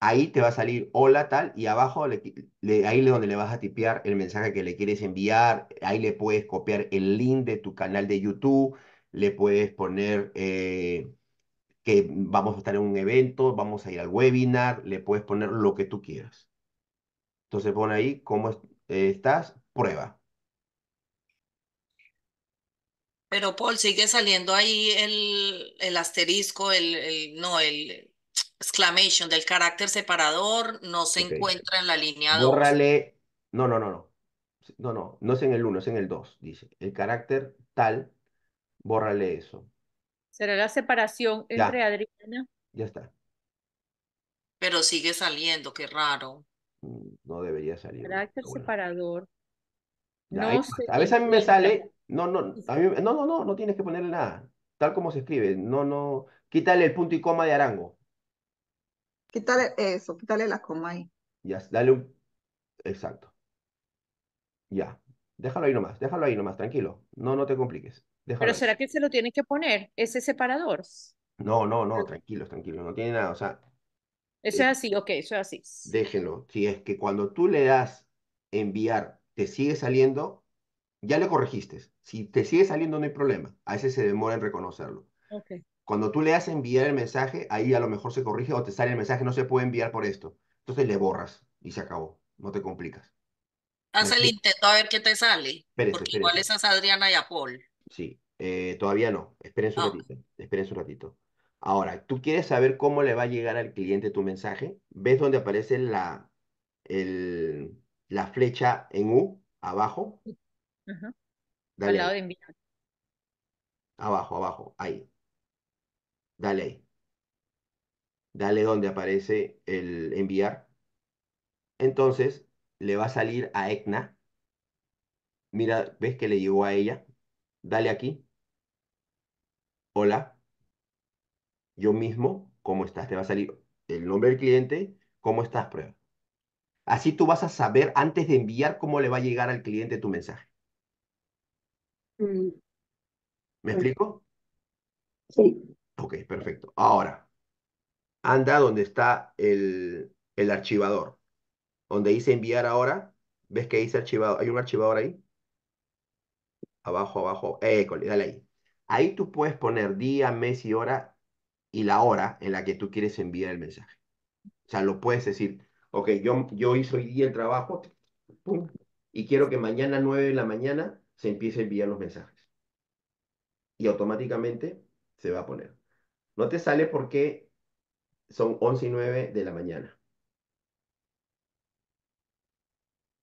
ahí te va a salir hola tal y abajo ahí es donde le vas a tipear el mensaje que le quieres enviar, ahí le puedes copiar el link de tu canal de YouTube, le puedes poner eh, que vamos a estar en un evento, vamos a ir al webinar, le puedes poner lo que tú quieras. Entonces pon ahí cómo eh, estás, prueba. Pero Paul, sigue saliendo ahí el, asterisco, el, el no, el, exclamation del carácter separador no se encuentra en la línea 2. Bórrale. No, no, no, no. No, no, no es en el 1, es en el 2, dice. El carácter tal, bórrale eso. ¿Será la separación entre Adriana? Ya está. Pero sigue saliendo, qué raro. Mm, no debería salir. Carácter separador. a veces a mí me sale, no, no, a no, no, no, no tienes que ponerle nada, tal como se escribe, no, no, quítale el punto y coma de Arango. Quítale eso, quítale la coma ahí. Ya, dale un... Exacto. Ya. Déjalo ahí nomás, déjalo ahí nomás, tranquilo. No, no te compliques. Pero ¿será que se lo tienes que poner ese separador? No, no, no, tranquilo, tranquilo, no tiene nada, o sea... Eso es eh, así, ok, eso es así. Déjenlo, si es que cuando tú le das enviar, te sigue saliendo, ya le corregiste. Si te sigue saliendo no hay problema, a veces se demora en reconocerlo. Okay. Cuando tú le haces enviar el mensaje, ahí a lo mejor se corrige o te sale el mensaje, no se puede enviar por esto. Entonces le borras y se acabó. No te complicas. Haz el intento a ver qué te sale. Espérense, porque igual esas Adriana y a Paul. Sí, eh, todavía no. Esperen un ah. ratito. Esperen un ratito. Ahora, tú quieres saber cómo le va a llegar al cliente tu mensaje. ¿Ves dónde aparece la, el, la flecha en U abajo? lado de enviar. Abajo, abajo, ahí dale ahí. Dale donde aparece el enviar. Entonces, le va a salir a ECNA. Mira, ¿ves que le llegó a ella? Dale aquí. Hola. Yo mismo, ¿cómo estás? Te va a salir el nombre del cliente, ¿cómo estás? Prueba. Así tú vas a saber antes de enviar cómo le va a llegar al cliente tu mensaje. Mm. ¿Me explico? Sí. Ok, perfecto. Ahora, anda donde está el, archivador. Donde dice enviar ahora, ¿ves que dice archivador? ¿Hay un archivador ahí? Abajo, abajo. École, dale ahí. Ahí tú puedes poner día, mes y hora y la hora en la que tú quieres enviar el mensaje. O sea, lo puedes decir, ok, yo, yo hice hoy día el trabajo y quiero que mañana 9 de la mañana se empiece a enviar los mensajes. Y automáticamente se va a poner. No te sale porque son 11 y 9 de la mañana.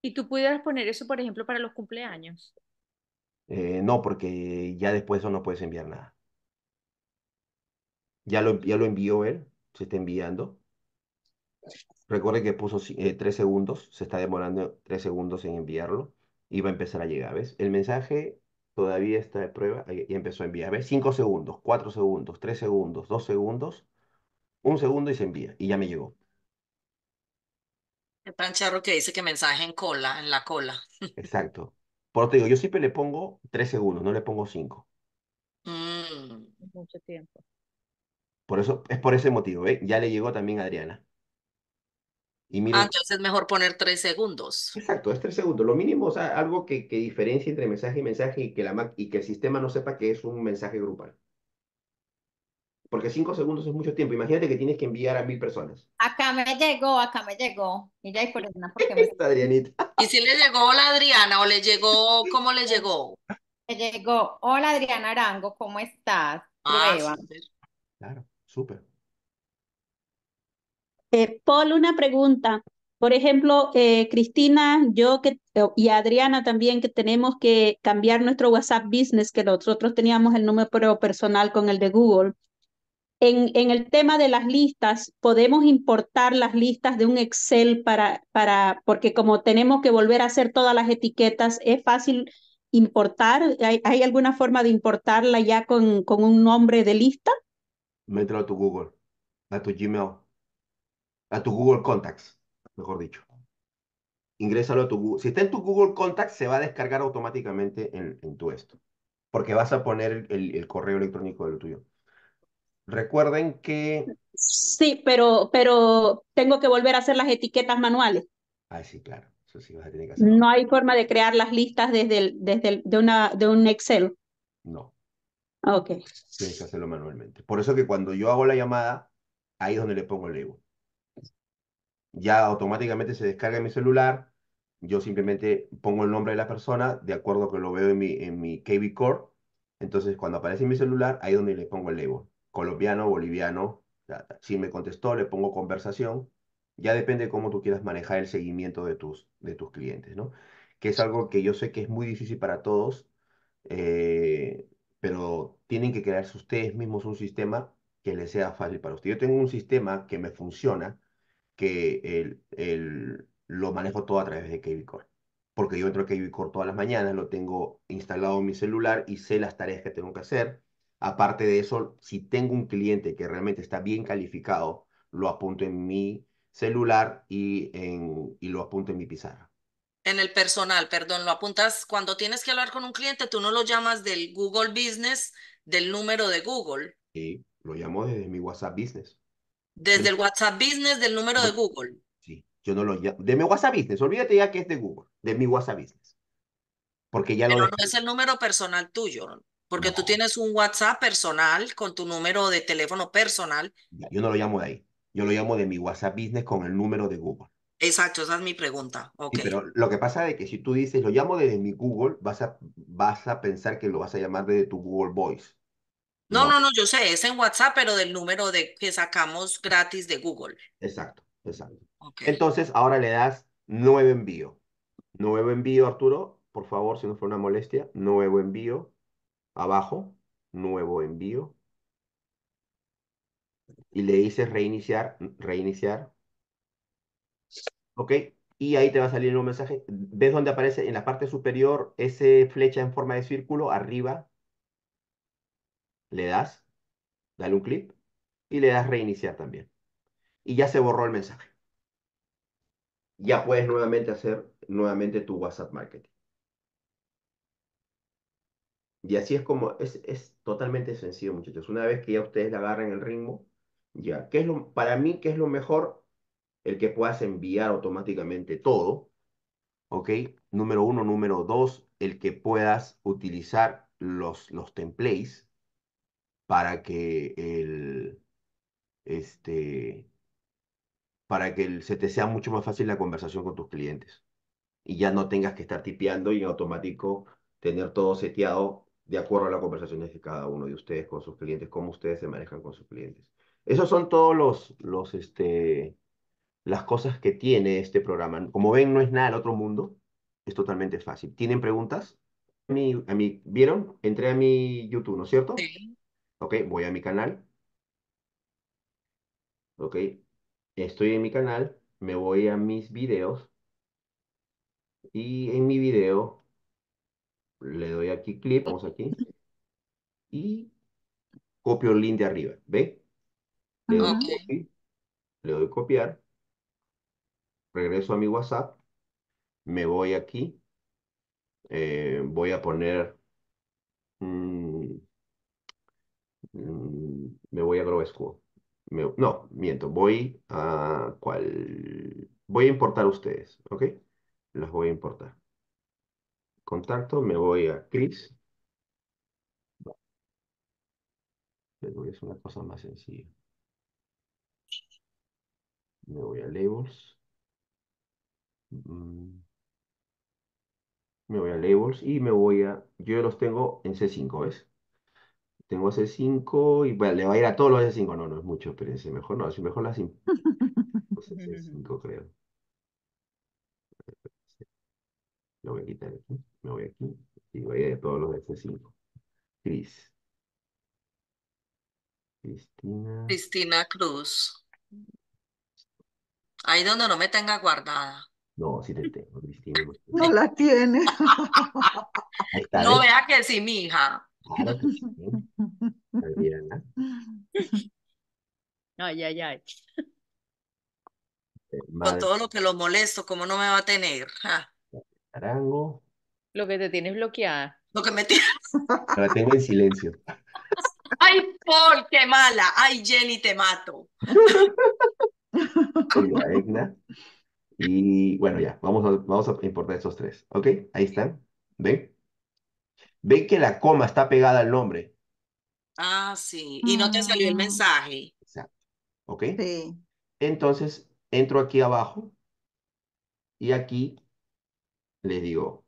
¿Y tú pudieras poner eso, por ejemplo, para los cumpleaños? Eh, no, porque ya después no puedes enviar nada. Ya lo, lo envió él, se está enviando. Recuerde que puso eh, tres segundos, se está demorando tres segundos en enviarlo y va a empezar a llegar, ¿ves? El mensaje todavía está de prueba y empezó a enviar. cinco segundos, cuatro segundos, tres segundos, dos segundos, un segundo y se envía. Y ya me llegó. El pancharro que dice que mensaje en cola, en la cola. Exacto. Por eso te digo, yo siempre le pongo tres segundos, no le pongo cinco. Mm. Mucho tiempo. Por eso, es por ese motivo, ¿eh? Ya le llegó también a Adriana. Ah, entonces es mejor poner tres segundos. Exacto, es tres segundos. Lo mínimo, o sea, algo que, que diferencie entre mensaje y mensaje y que, la, y que el sistema no sepa que es un mensaje grupal. Porque cinco segundos es mucho tiempo. Imagínate que tienes que enviar a mil personas. Acá me llegó, acá me llegó. y por porque ¿Y si le llegó hola Adriana o le llegó, cómo le llegó? Le llegó, hola Adriana Arango, ¿cómo estás? Ah, Claro, súper. Eh, Paul, una pregunta. Por ejemplo, eh, Cristina, yo que, eh, y Adriana también, que tenemos que cambiar nuestro WhatsApp Business, que nosotros teníamos el número personal con el de Google. En, en el tema de las listas, podemos importar las listas de un Excel para, para, porque como tenemos que volver a hacer todas las etiquetas, es fácil importar. ¿Hay, hay alguna forma de importarla ya con, con un nombre de lista? Mételo a tu Google, a tu Gmail a tu Google Contacts, mejor dicho. Ingrésalo a tu Google. Si está en tu Google Contacts, se va a descargar automáticamente en, tu esto, porque vas a poner el, correo electrónico del tuyo. Recuerden que... Sí, pero, pero tengo que volver a hacer las etiquetas manuales. Ah, sí, claro. Eso sí vas a tener que hacer. No hay forma de crear las listas desde, desde de, una, de un Excel. No. Ok. Tienes que hacerlo manualmente. Por eso que cuando yo hago la llamada, ahí es donde le pongo el label ya automáticamente se descarga en mi celular. Yo simplemente pongo el nombre de la persona de acuerdo a que lo veo en mi, en mi KB Core. Entonces, cuando aparece en mi celular, ahí es donde le pongo el label. Colombiano, boliviano. Si me contestó, le pongo conversación. Ya depende cómo tú quieras manejar el seguimiento de tus, de tus clientes, ¿no? Que es algo que yo sé que es muy difícil para todos, eh, pero tienen que crearse ustedes mismos un sistema que les sea fácil para ustedes. Yo tengo un sistema que me funciona, que el, lo manejo todo a través de KB Porque yo entro a KB Core todas las mañanas, lo tengo instalado en mi celular y sé las tareas que tengo que hacer. Aparte de eso, si tengo un cliente que realmente está bien calificado, lo apunto en mi celular y, en, y lo apunto en mi pizarra. En el personal, perdón, lo apuntas cuando tienes que hablar con un cliente, tú no lo llamas del Google Business, del número de Google. Sí, lo llamo desde mi WhatsApp Business. Desde el WhatsApp Business del número de Google. Sí, yo no lo llamo. De mi WhatsApp Business, olvídate ya que es de Google, de mi WhatsApp Business. Porque ya Pero no es el número personal tuyo, porque tú tienes un WhatsApp personal con tu número de teléfono personal. yo no lo llamo de ahí. Yo lo llamo de mi WhatsApp Business con el número de Google. Exacto, esa es mi pregunta. pero lo que pasa es que si tú dices, lo llamo desde mi Google, vas a, vas a pensar que lo vas a llamar desde tu Google Voice. No, no, no, yo sé, es en WhatsApp, pero del número de, que sacamos gratis de Google. Exacto, exacto. Entonces, ahora le das nuevo envío. Nuevo envío, Arturo, por favor, si no fue una molestia. Nuevo envío, abajo, nuevo envío. Y le dices reiniciar, reiniciar. Ok, y ahí te va a salir un mensaje. ¿Ves dónde aparece en la parte superior esa flecha en forma de círculo? Arriba, le das, dale un clip y le das reiniciar también. Y ya se borró el mensaje. Ya puedes nuevamente hacer nuevamente tu WhatsApp marketing. Y así es como, es, totalmente sencillo, muchachos. Una vez que ya ustedes le agarren el ritmo, ya, ¿qué es lo, para mí, qué es lo mejor? El que puedas enviar automáticamente todo, ¿ok? Número uno, número dos, el que puedas utilizar los, los templates, para que el, este, para que se te sea mucho más fácil la conversación con tus clientes y ya no tengas que estar tipeando y en automático tener todo seteado de acuerdo a las conversaciones de cada uno de ustedes con sus clientes, cómo ustedes se manejan con sus clientes. Esos son todos los, los, este, las cosas que tiene este programa. Como ven, no es nada el otro mundo. Es totalmente fácil. ¿Tienen preguntas? A mí, a mí, ¿Vieron? Entré a mi YouTube, ¿no es cierto? Ok, voy a mi canal. Ok, estoy en mi canal, me voy a mis videos. Y en mi video le doy aquí clic. vamos aquí. Y copio el link de arriba, ¿ve? Le doy, le doy copiar. Regreso a mi WhatsApp. Me voy aquí. Eh, voy a poner... Mm, Mm, me voy a Grove no, miento, voy a cuál. Voy a importar ustedes, ¿ok? Los voy a importar. Contacto, me voy a Chris. es una cosa más sencilla. Me voy a labels. Mm, me voy a labels y me voy a... Yo los tengo en C5, ¿ves? tengo c 5 y bueno, le va a ir a todos los c 5. No, no es mucho, pero ese mejor no, así mejor la C5. c 5 creo. Lo voy a quitar aquí, me voy aquí y voy a ir a todos los c 5. Cris. Cristina. Cristina Cruz. Ahí donde no me tenga guardada. No, sí te tengo, Cristina. No la tiene. no vea que sí, mi hija. Ay, ay, ay. Eh, Con todo lo que lo molesto, ¿cómo no me va a tener? Lo que te tienes bloqueada. Lo que me tienes. La tengo en silencio. Ay, Paul, qué mala. Ay, Jenny, te mato. Y bueno, ya, vamos a, vamos a importar esos tres. ¿Ok? Ahí están. ¿Ven? ve que la coma está pegada al nombre. Ah, sí. Y no te salió el ah. mensaje. Exacto. ¿Ok? Entonces, entro aquí abajo y aquí les digo,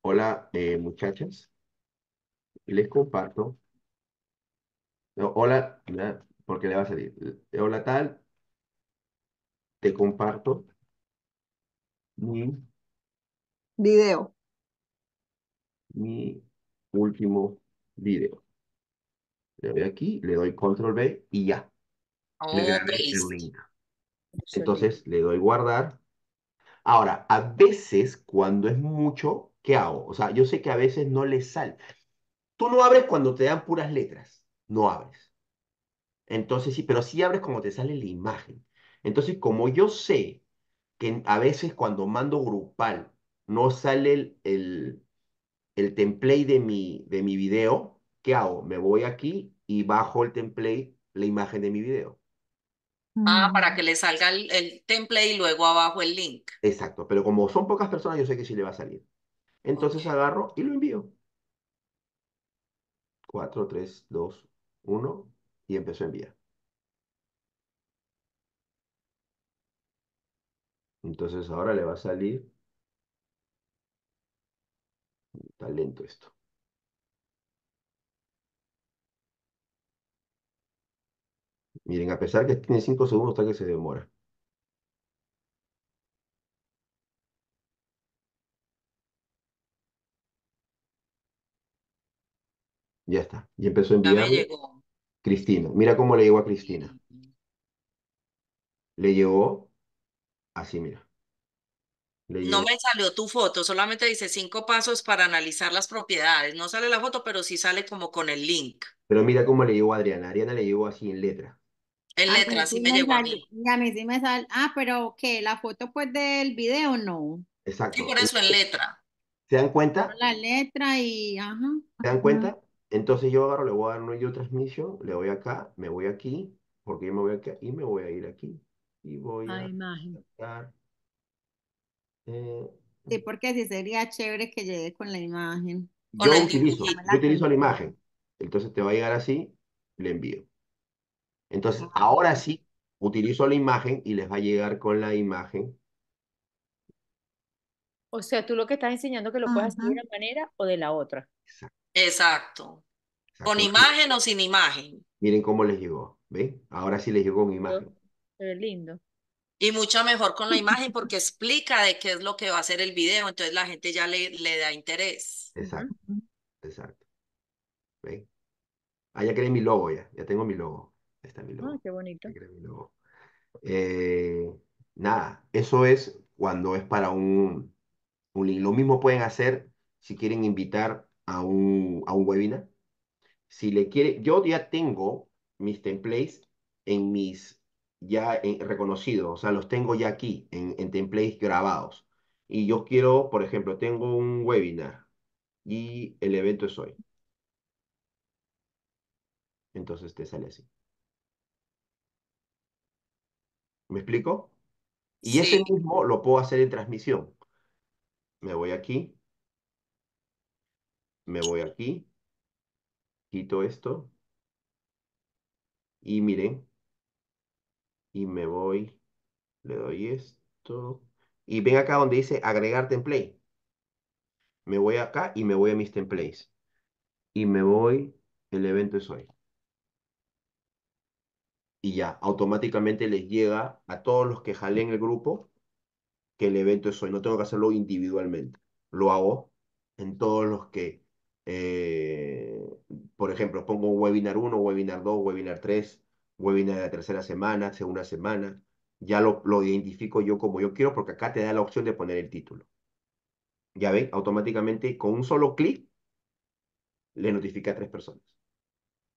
hola eh, muchachas, les comparto. hola, porque le va a salir. Eh, hola tal, te comparto mi video. Mi último video. Le doy aquí, le doy control B y ya. Oh, Entonces le doy guardar. Ahora, a veces cuando es mucho, ¿qué hago? O sea, yo sé que a veces no le sale. Tú no abres cuando te dan puras letras, no abres. Entonces sí, pero sí abres cuando te sale la imagen. Entonces, como yo sé que a veces cuando mando grupal no sale el el template de mi, de mi video, ¿qué hago? Me voy aquí y bajo el template la imagen de mi video. Ah, para mm. que le salga el, template y luego abajo el link. Exacto, pero como son pocas personas, yo sé que sí le va a salir. Entonces agarro y lo envío. 4, 3, 2, 1 y empezó a enviar. Entonces ahora le va a salir Está lento esto. Miren, a pesar que tiene cinco segundos, está que se demora. Ya está. Y empezó a enviar. Cristina. Mira cómo le llegó a Cristina. Le llegó así, mira no me salió tu foto, solamente dice cinco pasos para analizar las propiedades. No sale la foto, pero sí sale como con el link. Pero mira cómo le llegó a Adriana. Adriana le llegó así en letra. En ah, letra, sí me, llegó a mí. a mí sí me sale. Ah, pero que la foto pues del video no. Exacto. y por eso en letra. ¿Se dan cuenta? La letra y ajá. ¿Se dan cuenta? Entonces yo agarro, le voy a dar un yo transmisión, le voy acá, me voy aquí, porque yo me voy acá y me voy a ir aquí. Y voy a imagen. Eh, sí, porque sí sería chévere que llegue con la imagen. Yo utilizo, yo utilizo la imagen. Entonces te va a llegar así, le envío. Entonces, ah. ahora sí, utilizo la imagen y les va a llegar con la imagen. O sea, tú lo que estás enseñando que lo puedas puedes hacer de una manera o de la otra. Exacto. Con imagen o sin imagen. Miren cómo les llegó. ¿Ve? Ahora sí les llegó con imagen. lindo. Y mucho mejor con la imagen porque explica de qué es lo que va a hacer el video, entonces la gente ya le, da interés. Exacto, exacto. Ah, ya creé mi logo, ya, ya tengo mi logo. Está mi logo. Ah, qué bonito. Eh, nada, eso es cuando es para un, un link. Lo mismo pueden hacer si quieren invitar a un, a un webinar. Si le quiere, yo ya tengo mis templates en mis ya eh, reconocidos, o sea, los tengo ya aquí en, templates grabados. Y yo quiero, por ejemplo, tengo un webinar y el evento es hoy. Entonces te sale así. ¿Me explico? Y ese mismo lo puedo hacer en transmisión. Me voy aquí. Me voy aquí. Quito esto. Y miren, y me voy, le doy esto, y ven acá donde dice agregar template. Me voy acá y me voy a mis templates. Y me voy, el evento es hoy. Y ya, automáticamente les llega a todos los que jalen el grupo que el evento es hoy. No tengo que hacerlo individualmente. Lo hago en todos los que, eh, por ejemplo, pongo webinar 1, webinar 2, webinar 3, webinar de la tercera semana, segunda semana, ya lo, identifico yo como yo quiero porque acá te da la opción de poner el título. Ya ven, automáticamente con un solo clic le notifica a tres personas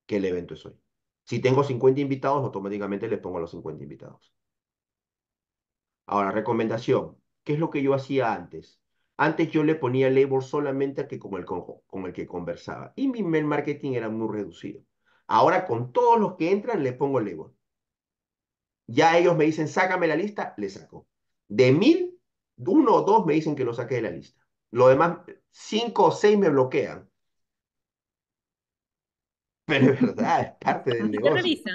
que el evento es hoy. Si tengo 50 invitados, automáticamente le pongo a los 50 invitados. Ahora, recomendación. ¿Qué es lo que yo hacía antes? Antes yo le ponía label solamente a que con el, con, con el que conversaba. Y mi mail marketing era muy reducido. Ahora con todos los que entran les pongo el Lego. Ya ellos me dicen, sácame la lista, le saco. De mil, uno o dos me dicen que lo saque de la lista. Lo demás, cinco o seis me bloquean. Pero es verdad, es parte del negocio. Revisa.